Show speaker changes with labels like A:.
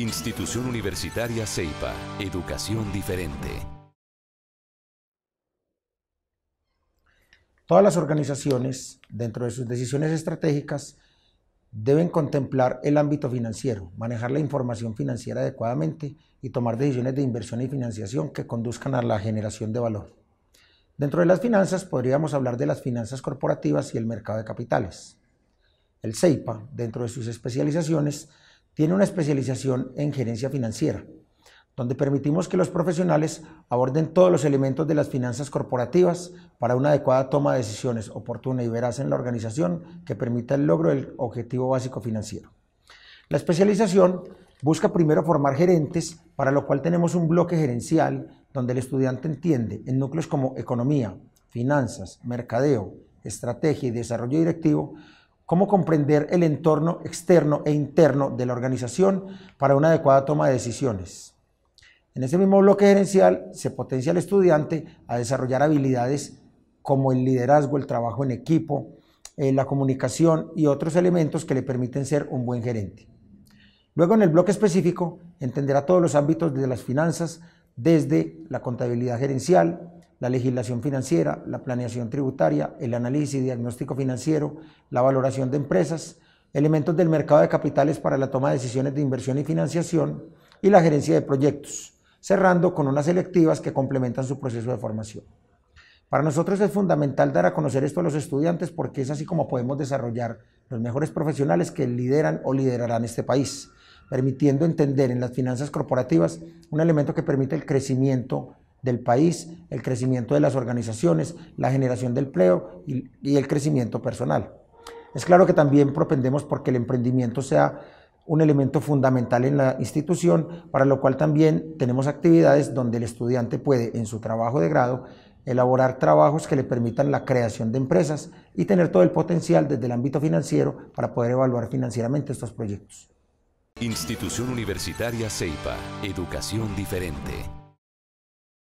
A: Institución Universitaria CEIPA. Educación diferente. Todas las organizaciones, dentro de sus decisiones estratégicas, deben contemplar el ámbito financiero, manejar la información financiera adecuadamente y tomar decisiones de inversión y financiación que conduzcan a la generación de valor. Dentro de las finanzas podríamos hablar de las finanzas corporativas y el mercado de capitales. El CEIPA, dentro de sus especializaciones, tiene una especialización en gerencia financiera, donde permitimos que los profesionales aborden todos los elementos de las finanzas corporativas para una adecuada toma de decisiones oportuna y veraz en la organización que permita el logro del objetivo básico financiero. La especialización busca primero formar gerentes, para lo cual tenemos un bloque gerencial donde el estudiante entiende en núcleos como economía, finanzas, mercadeo, estrategia y desarrollo directivo cómo comprender el entorno externo e interno de la organización para una adecuada toma de decisiones. En ese mismo bloque gerencial se potencia al estudiante a desarrollar habilidades como el liderazgo, el trabajo en equipo, eh, la comunicación y otros elementos que le permiten ser un buen gerente. Luego en el bloque específico entenderá todos los ámbitos de las finanzas, desde la contabilidad gerencial, la legislación financiera, la planeación tributaria, el análisis y diagnóstico financiero, la valoración de empresas, elementos del mercado de capitales para la toma de decisiones de inversión y financiación y la gerencia de proyectos, cerrando con unas selectivas que complementan su proceso de formación. Para nosotros es fundamental dar a conocer esto a los estudiantes porque es así como podemos desarrollar los mejores profesionales que lideran o liderarán este país permitiendo entender en las finanzas corporativas un elemento que permite el crecimiento del país, el crecimiento de las organizaciones, la generación de empleo y, el crecimiento personal. Es claro que también propendemos porque el emprendimiento sea un elemento fundamental en la institución, para lo cual también tenemos actividades donde el estudiante puede, en su trabajo de grado, elaborar trabajos que le permitan la creación de empresas y tener todo el potencial desde el ámbito financiero para poder evaluar financieramente estos proyectos. Institución Universitaria CEIPA. Educación diferente.